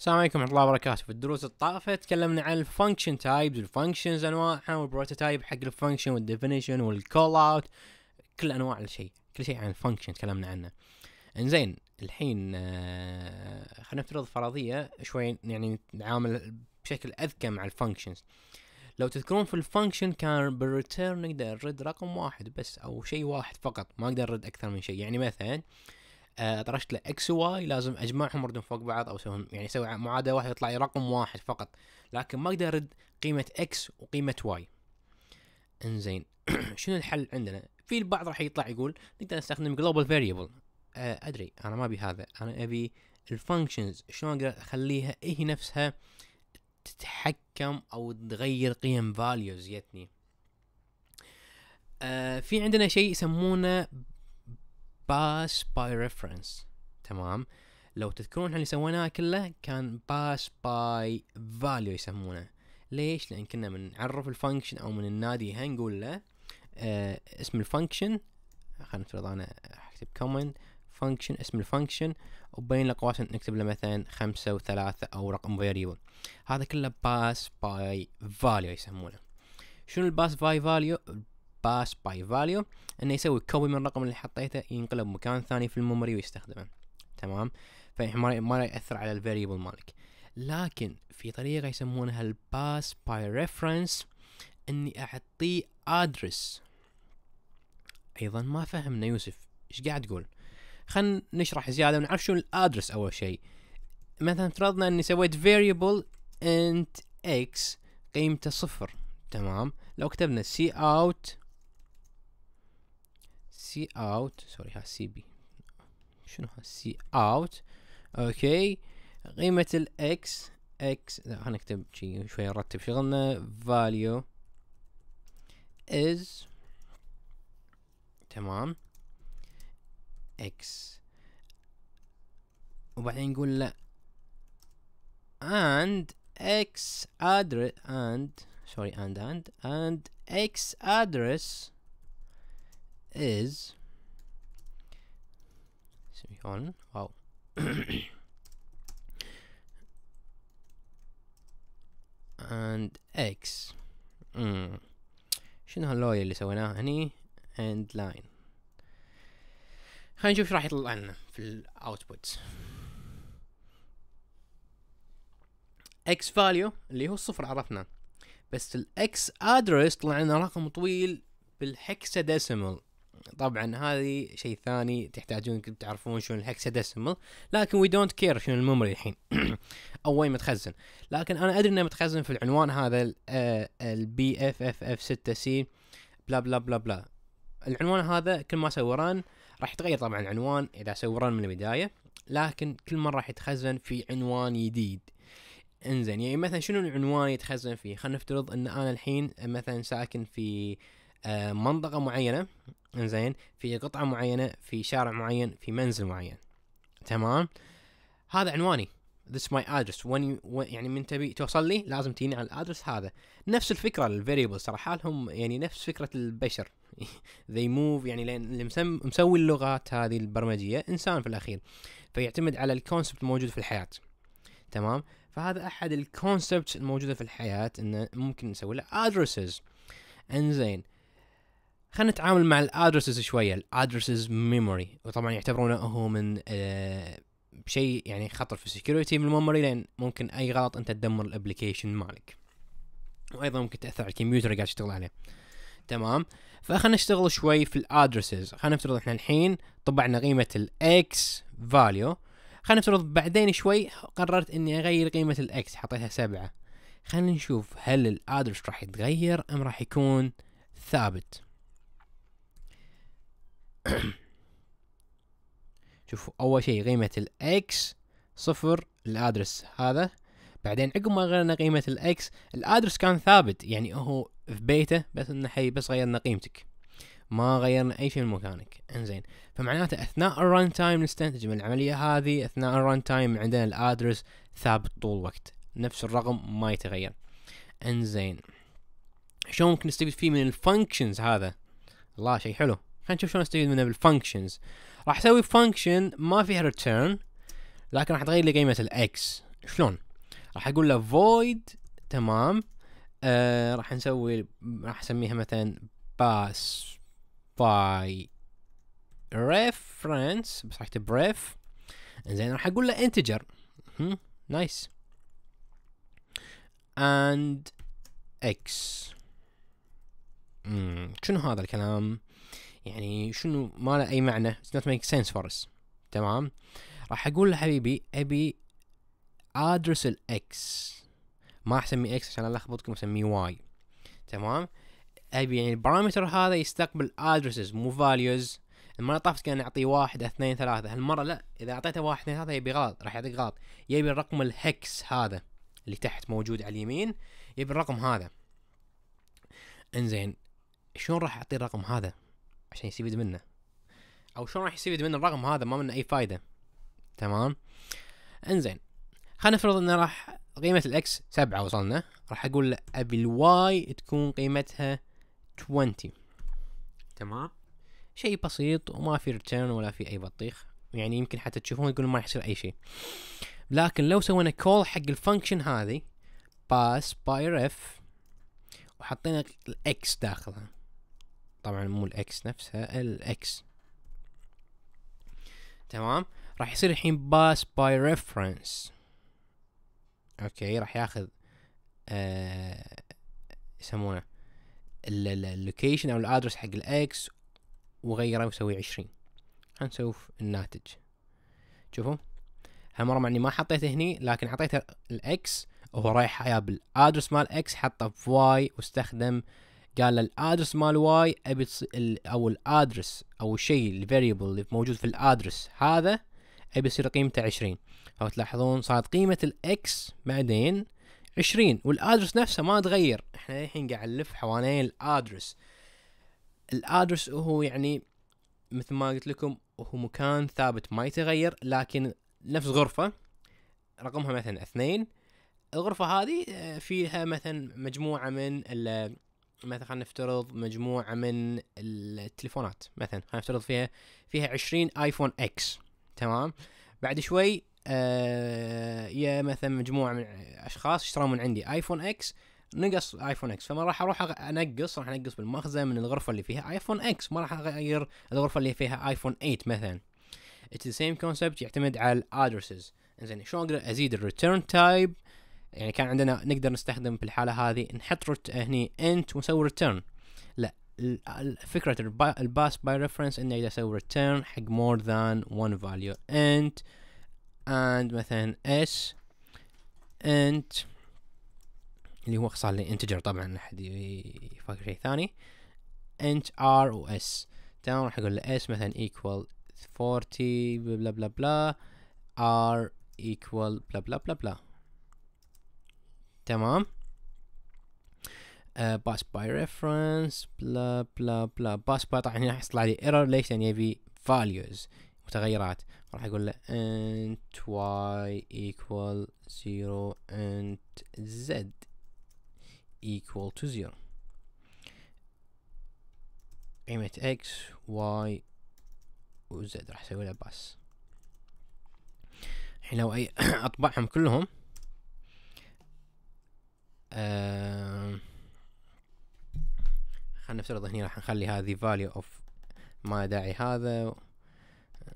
السلام عليكم ورحمه الله وبركاته في الدروس الطائفه تكلمنا عن الفانكشن تايبز والفانكشنز انواعها والبروتوتايب حق الفانكشن والديفينيشن والكول اوت كل انواع الشيء كل شيء عن الفانكشن تكلمنا عنه انزين الحين آه خلينا نفترض فرضيه شوي يعني نتعامل بشكل اذكى مع الفانكشنز لو تذكرون في الفانكشن كان بالريتيرن نقدر نرد رقم واحد بس او شيء واحد فقط ما اقدر ارد اكثر من شيء يعني مثلا آه، طرشت له اكس واي لازم اجمعهم وردهم فوق بعض او اسويهم يعني اسوي معادله واحده يطلع لي رقم واحد فقط لكن ما اقدر ارد قيمه اكس وقيمه واي انزين شنو الحل عندنا في البعض راح يطلع يقول نقدر نستخدم جلوبال آه، فاريبل ادري انا ما ابي هذا انا ابي الفانكشنز شلون اقدر اخليها هي إيه نفسها تتحكم او تغير قيم فاليوز يتني آه في عندنا شيء يسمونه باس باي ريفرنس تمام لو تذكرون احنا اللي سويناه كله كان باس باي فاليو يسمونه ليش لان كنا بنعرف الفانكشن او من النادي هنقول له آه اسم الفانكشن خلينا نفترض انا اكتب كومنت فانكشن اسم الفانكشن وبين الاقواس نكتب له مثلا خمسة وثلاثة او رقم فاريبل هذا كله باس باي فاليو يسمونه شنو الباس باي فاليو باس باي فاليو انه يسوي كوبي من الرقم اللي حطيته ينقله بمكان ثاني في الميموري ويستخدمه تمام فما ما ياثر على الفاريبل مالك لكن في طريقه يسمونها الباس باي ريفرنس اني اعطيه ادرس ايضا ما فهمنا يوسف ايش قاعد تقول خلينا نشرح زياده ونعرف شو الادرس اول شيء مثلا افترضنا اني سويت فاريبل انت اكس قيمته صفر تمام لو كتبنا سي اوت سي اوت سوري ها سي بي شنو ها سي اوت اوكي قيمة الاكس اكس هنكتب شي شوية نرتب شغلنا فاليو از تمام اكس وبعدين نقول له and x address and sorry and and and x address is semicolon wow and x mm. شنو هاللوية اللي سويناها هني and line خلينا نشوف ايش راح يطلع لنا في الاوتبوت x value اللي هو الصفر عرفنا بس x address طلع لنا رقم طويل بالهكساديسيمال طبعا هذه شيء ثاني تحتاجون تعرفون شنو ديسمال لكن وي دونت كير شنو الميموري الحين او وين متخزن لكن انا ادري انه متخزن في العنوان هذا البي اف اف اف 6 سي بلا بلا بلا بلا العنوان هذا كل ما سوى ران راح يتغير طبعا العنوان اذا سوى ران من البدايه لكن كل مره راح يتخزن في عنوان جديد انزين يعني مثلا شنو العنوان يتخزن فيه خلينا نفترض ان انا الحين مثلا ساكن في آه، منطقه معينه انزين في قطعه معينه في شارع معين في منزل معين تمام هذا عنواني this my address when you, when يعني من تبي توصل لي لازم تجيني على الادرس هذا نفس الفكره الفاريبلز ترى حالهم يعني نفس فكره البشر they move يعني لان اللي مسوي اللغات هذه البرمجيه انسان في الاخير فيعتمد على الكونسبت الموجود في الحياه تمام فهذا احد الكونسبت الموجوده في الحياه انه ممكن نسوي له ادرسز انزين خلينا نتعامل مع الادرسز شويه الادرسز ميموري وطبعا يعتبرونه هو من آه شيء يعني خطر في السكيورتي من الميموري لان ممكن اي غلط انت تدمر الابلكيشن مالك وايضا ممكن تاثر على الكمبيوتر اللي قاعد تشتغل عليه تمام فخلنا نشتغل شوي في الادرسز خلينا نفترض احنا الحين طبعنا قيمه الاكس فاليو خلينا نفترض بعدين شوي قررت اني اغير قيمه الاكس حطيتها سبعة خلينا نشوف هل الادرس راح يتغير ام راح يكون ثابت شوفوا اول شيء قيمة الاكس صفر الادرس هذا بعدين عقب ما غيرنا قيمة الاكس الادرس كان ثابت يعني هو في بيته بس انه حي بس غيرنا قيمتك ما غيرنا اي شيء من مكانك انزين فمعناته اثناء الران تايم نستنتج من العملية هذه اثناء الران تايم عندنا الادرس ثابت طول الوقت نفس الرقم ما يتغير انزين شلون ممكن نستفيد فيه من الفانكشنز هذا الله شيء حلو خلينا نشوف شلون نستفيد منها بالفانكشنز راح اسوي فانكشن ما فيها ريتيرن لكن راح تغير لي قيمه الاكس شلون راح اقول له void تمام آه راح نسوي راح اسميها مثلا باس باي reference بس راح اكتب ref زين راح اقول له integer نايس اند اكس شنو هذا الكلام يعني شنو ما له اي معنى اتس نوت ميك سنس فور اس تمام راح اقول لحبيبي ابي ادرس الاكس ما اسميه اكس عشان الخبطكم اسميه واي تمام ابي يعني البارامتر هذا يستقبل ادرسز مو فاليوز المرة طافت كان يعطي واحد اثنين ثلاثة هالمرة لا اذا اعطيته واحد اثنين ثلاثة يبي غلط راح يعطيك غلط يبي الرقم الهكس هذا اللي تحت موجود على اليمين يبي الرقم هذا انزين شلون راح اعطي الرقم هذا عشان يستفيد منه او شلون راح يستفيد من الرقم هذا ما منه اي فايده تمام انزين خلينا نفرض انه راح قيمة الاكس سبعة وصلنا راح اقول له ابي الواي تكون قيمتها 20 تمام شيء بسيط وما في ريتيرن ولا في اي بطيخ يعني يمكن حتى تشوفون يقولون ما راح يصير اي شيء لكن لو سوينا كول حق الفانكشن هذه باس باي رف وحطينا الاكس داخلها طبعا مو الاكس نفسها الاكس تمام راح يصير الحين باس باي ريفرنس اوكي راح ياخذ آه يسمونه اللوكيشن او الادرس حق الاكس وغيره وسوي عشرين هنسوف الناتج شوفوا هالمرة مع اني ما حطيته هني لكن حطيته الاكس وهو رايح جاب الادرس مال اكس حطه في واي واستخدم آه قال الادرس مال واي ابي او الادرس او الشيء الفاريبل اللي موجود في الادرس هذا ابي يصير قيمته 20 لو تلاحظون صارت قيمه الاكس بعدين 20 والادرس نفسه ما تغير احنا الحين قاعد نلف حوالين الادرس الادرس هو يعني مثل ما قلت لكم هو مكان ثابت ما يتغير لكن نفس غرفة رقمها مثلا اثنين الغرفة هذه آه، فيها مثلا مجموعة من مثلا خلينا نفترض مجموعه من التليفونات مثلا خلينا نفترض فيها فيها 20 ايفون اكس تمام بعد شوي آه يا مثلا مجموعه من اشخاص اشتروا من عندي ايفون اكس نقص ايفون اكس فما راح اروح انقص راح انقص بالمخزن من الغرفه اللي فيها ايفون اكس ما راح اغير الغرفه اللي فيها ايفون 8 مثلا اتس سيم كونسبت يعتمد على الادرسز زين شلون اقدر ازيد الريتيرن تايب يعني كان عندنا نقدر نستخدم في الحاله هذه نحط رت هني انت ونسوي ريتيرن لا فكره الباس باي ريفرنس انه اذا اسوي ريتيرن حق مور ذان وان فاليو انت اند مثلا اس انت اللي هو اختصار انتجر طبعا احد يفكر شيء ثاني انت ار و اس تمام راح اقول اس مثلا ايكوال 40 بلا بلا بلا ار ايكوال بلا بلا بلا بلا تمام آه، باس باي ريفرنس بلا بلا بلا باس باي طبعا هنا راح يطلع لي ايرور ليش لان يبي فاليوز متغيرات راح اقول له انت y equal 0 انت z equal to 0 قيمة x y وزد z راح اسوي له باس الحين لو اي اطبعهم كلهم خلينا نفترض هني راح نخلي هذه value of ما داعي هذا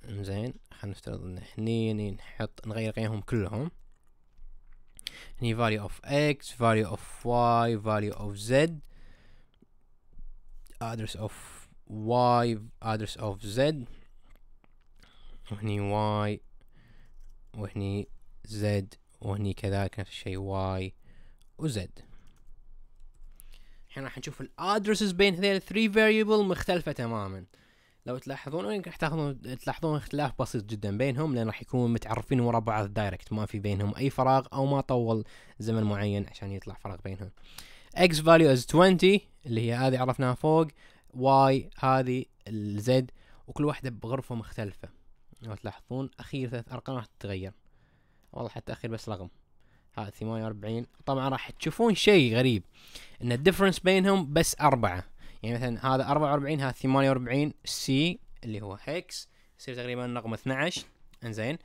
زين خلينا نفترض ان هني نحط نغير قيمهم كلهم هني value of x value of y value of z address of y address of z وهني y وهني z وهني كذلك نفس الشيء y وزد الحين راح نشوف الادرسز بين هذيل الثري فاريبل مختلفه تماما لو تلاحظون راح تاخذون تلاحظون اختلاف بسيط جدا بينهم لان راح يكونون متعرفين ورا بعض دايركت ما في بينهم اي فراغ او ما طول زمن معين عشان يطلع فراغ بينهم x value is 20 اللي هي هذه عرفناها فوق y هذه الزد وكل واحده بغرفه مختلفه لو تلاحظون اخير ثلاث ارقام راح تتغير والله حتى اخير بس رقم هذا 48 طبعا راح تشوفون شيء غريب ان الدفرنس بينهم بس أربعة يعني مثلا هذا 44 هذا 48 سي اللي هو هيكس يصير تقريبا رقم 12 انزين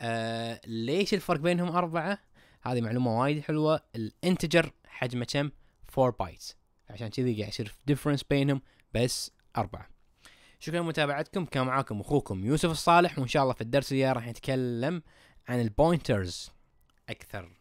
آه ليش الفرق بينهم أربعة هذه معلومة وايد حلوة الانتجر حجمه كم 4 بايتس عشان كذي قاعد يصير ديفرنس بينهم بس أربعة شكرا لمتابعتكم كان معاكم اخوكم يوسف الصالح وان شاء الله في الدرس الجاي راح نتكلم عن البوينترز اكثر